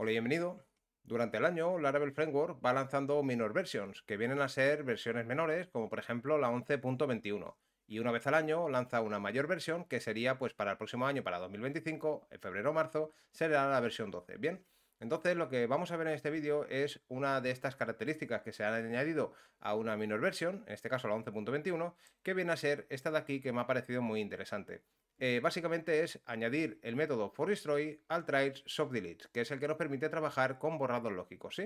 Hola y bienvenido. Durante el año, Laravel Framework va lanzando minor versions, que vienen a ser versiones menores, como por ejemplo la 11.21. Y una vez al año lanza una mayor versión, que sería pues para el próximo año, para 2025, en febrero o marzo, será la versión 12. Bien, entonces lo que vamos a ver en este vídeo es una de estas características que se han añadido a una minor versión, en este caso la 11.21, que viene a ser esta de aquí que me ha parecido muy interesante. Eh, básicamente es añadir el método for destroy al trails soft que es el que nos permite trabajar con borrados lógicos,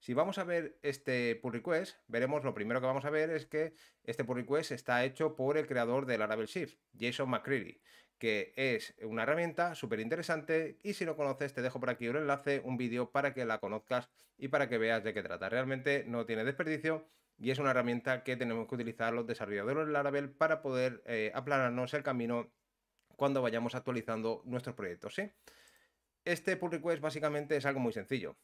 Si vamos a ver este pull request, veremos lo primero que vamos a ver es que este pull request está hecho por el creador del Laravel Shift, Jason McCreary, que es una herramienta súper interesante y si no conoces te dejo por aquí un enlace, un vídeo para que la conozcas y para que veas de qué trata. Realmente no tiene desperdicio y es una herramienta que tenemos que utilizar los desarrolladores de Laravel para poder eh, aplanarnos el camino cuando vayamos actualizando nuestros proyectos. Este pull request básicamente es algo muy sencillo.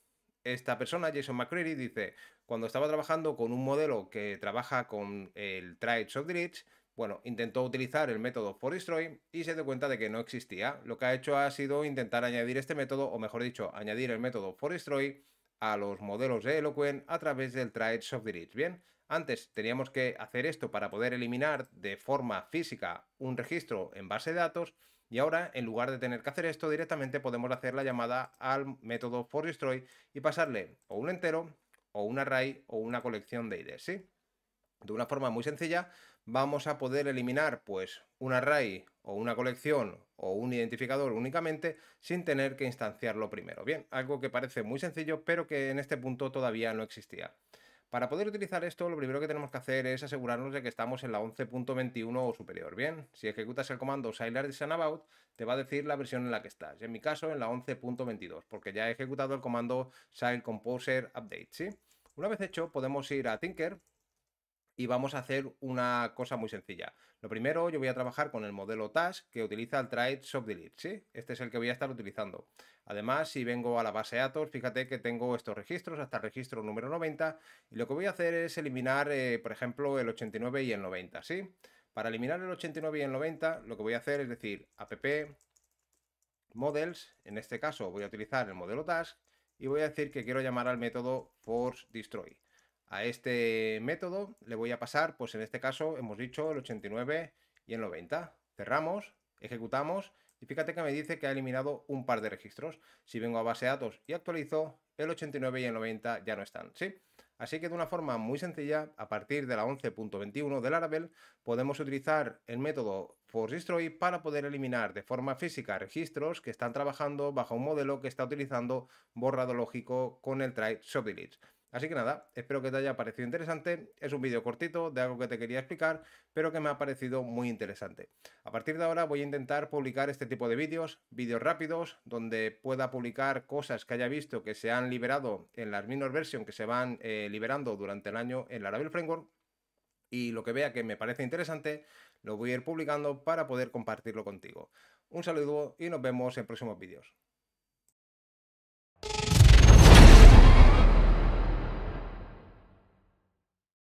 Esta persona, Jason McCreary, dice, cuando estaba trabajando con un modelo que trabaja con el of Subdeletes, bueno, intentó utilizar el método destroy y se dio cuenta de que no existía. Lo que ha hecho ha sido intentar añadir este método, o mejor dicho, añadir el método Forestroy a los modelos de Eloquent a través del try of Bien, antes teníamos que hacer esto para poder eliminar de forma física un registro en base de datos y ahora en lugar de tener que hacer esto directamente podemos hacer la llamada al método destroy y pasarle o un entero o un array o una colección de IDs, e De una forma muy sencilla vamos a poder eliminar pues un array o una colección o un identificador únicamente sin tener que instanciarlo primero. Bien, algo que parece muy sencillo pero que en este punto todavía no existía. Para poder utilizar esto, lo primero que tenemos que hacer es asegurarnos de que estamos en la 11.21 o superior. Bien, si ejecutas el comando Sailor About, te va a decir la versión en la que estás. En mi caso, en la 11.22, porque ya he ejecutado el comando Sail Composer Update, ¿sí? Una vez hecho, podemos ir a Tinker, y vamos a hacer una cosa muy sencilla. Lo primero, yo voy a trabajar con el modelo Task que utiliza el try SOFT delete, ¿sí? Este es el que voy a estar utilizando. Además, si vengo a la base datos fíjate que tengo estos registros hasta el registro número 90 y lo que voy a hacer es eliminar, eh, por ejemplo, el 89 y el 90, ¿sí? Para eliminar el 89 y el 90, lo que voy a hacer es decir app models, en este caso voy a utilizar el modelo task y voy a decir que quiero llamar al método force destroy. A este método le voy a pasar, pues en este caso hemos dicho el 89 y el 90. Cerramos, ejecutamos y fíjate que me dice que ha eliminado un par de registros. Si vengo a base de datos y actualizo, el 89 y el 90 ya no están, ¿sí? Así que de una forma muy sencilla, a partir de la 11.21 del ARABEL podemos utilizar el método For para poder eliminar de forma física registros que están trabajando bajo un modelo que está utilizando borrado lógico con el try Así que nada, espero que te haya parecido interesante. Es un vídeo cortito de algo que te quería explicar, pero que me ha parecido muy interesante. A partir de ahora voy a intentar publicar este tipo de vídeos, vídeos rápidos, donde pueda publicar cosas que haya visto que se han liberado en las minor version que se van eh, liberando durante el año en la Laravel Framework. Y lo que vea que me parece interesante, lo voy a ir publicando para poder compartirlo contigo. Un saludo y nos vemos en próximos vídeos.